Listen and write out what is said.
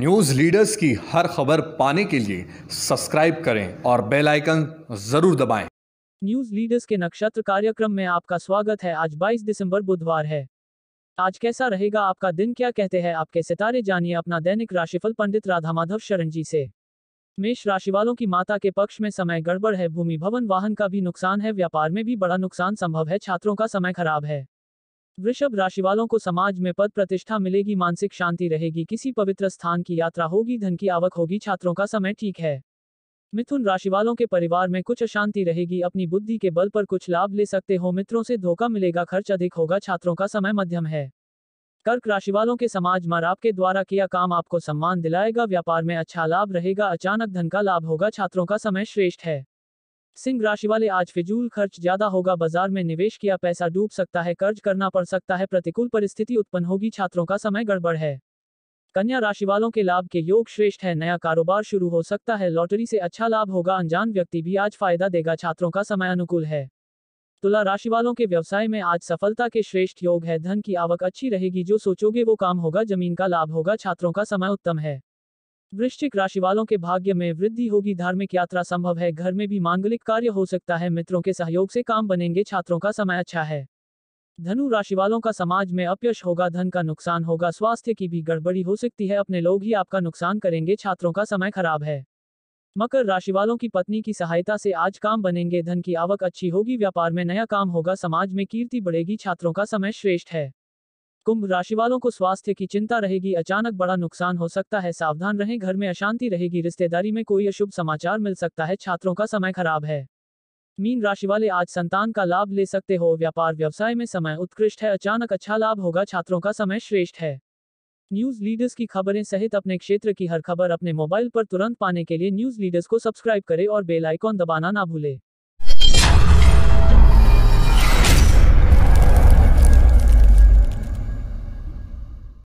News leaders की हर खबर पाने के लिए सब्सक्राइब करें और बेल आइकन जरूर दबाएं। न्यूज़ लीडर्स के नक्षत्र कार्यक्रम में आपका स्वागत है आज 22 दिसंबर बुधवार है आज कैसा रहेगा आपका दिन क्या कहते हैं आपके सितारे जानिए अपना दैनिक राशिफल पंडित राधा माधव शरण जी से मेष राशि वालों की माता के पक्ष में समय गड़बड़ है भूमि भवन वाहन का भी नुकसान है व्यापार में भी बड़ा नुकसान संभव है छात्रों का समय खराब है वृषभ राशि वालों को समाज में पद प्रतिष्ठा मिलेगी मानसिक शांति रहेगी किसी पवित्र स्थान की यात्रा होगी धन की आवक होगी छात्रों का समय ठीक है मिथुन राशि वालों के परिवार में कुछ अशांति रहेगी अपनी बुद्धि के बल पर कुछ लाभ ले सकते हो मित्रों से धोखा मिलेगा खर्च अधिक होगा छात्रों का समय मध्यम है कर्क राशि वालों के समाज मार आपके द्वारा किया काम आपको सम्मान दिलाएगा व्यापार में अच्छा लाभ रहेगा अचानक धन का लाभ होगा छात्रों का समय श्रेष्ठ है सिंह राशि वाले आज फिजूल खर्च ज्यादा होगा बाजार में निवेश किया पैसा डूब सकता है कर्ज करना पड़ सकता है प्रतिकूल परिस्थिति उत्पन्न होगी छात्रों का समय गड़बड़ है कन्या राशि वालों के लाभ के योग श्रेष्ठ है नया कारोबार शुरू हो सकता है लॉटरी से अच्छा लाभ होगा अनजान व्यक्ति भी आज फायदा देगा छात्रों का समय अनुकूल है तुला राशि वालों के व्यवसाय में आज सफलता के श्रेष्ठ योग है धन की आवक अच्छी रहेगी जो सोचोगे वो काम होगा जमीन का लाभ होगा छात्रों का समय उत्तम है वृश्चिक राशि वालों के भाग्य में वृद्धि होगी धार्मिक यात्रा संभव है घर में भी मांगलिक कार्य हो सकता है मित्रों के सहयोग से काम बनेंगे छात्रों का समय अच्छा है धनु राशि वालों का समाज में अपयश होगा धन का नुकसान होगा स्वास्थ्य की भी गड़बड़ी हो सकती है अपने लोग ही आपका नुकसान करेंगे छात्रों का समय खराब है मकर राशि वालों की पत्नी की सहायता से आज काम बनेंगे धन की आवक अच्छी होगी व्यापार में नया काम होगा समाज में कीर्ति बढ़ेगी छात्रों का समय श्रेष्ठ है कुंभ राशि वालों को स्वास्थ्य की चिंता रहेगी अचानक बड़ा नुकसान हो सकता है सावधान रहें घर में अशांति रहेगी रिश्तेदारी में कोई अशुभ समाचार मिल सकता है छात्रों का समय खराब है मीन राशि वाले आज संतान का लाभ ले सकते हो व्यापार व्यवसाय में समय उत्कृष्ट है अचानक अच्छा लाभ होगा छात्रों का समय श्रेष्ठ है न्यूज लीडर्स की खबरें सहित अपने क्षेत्र की हर खबर अपने मोबाइल पर तुरंत पाने के लिए न्यूज लीडर्स को सब्सक्राइब करें और बेल आइकॉन दबाना ना भूलें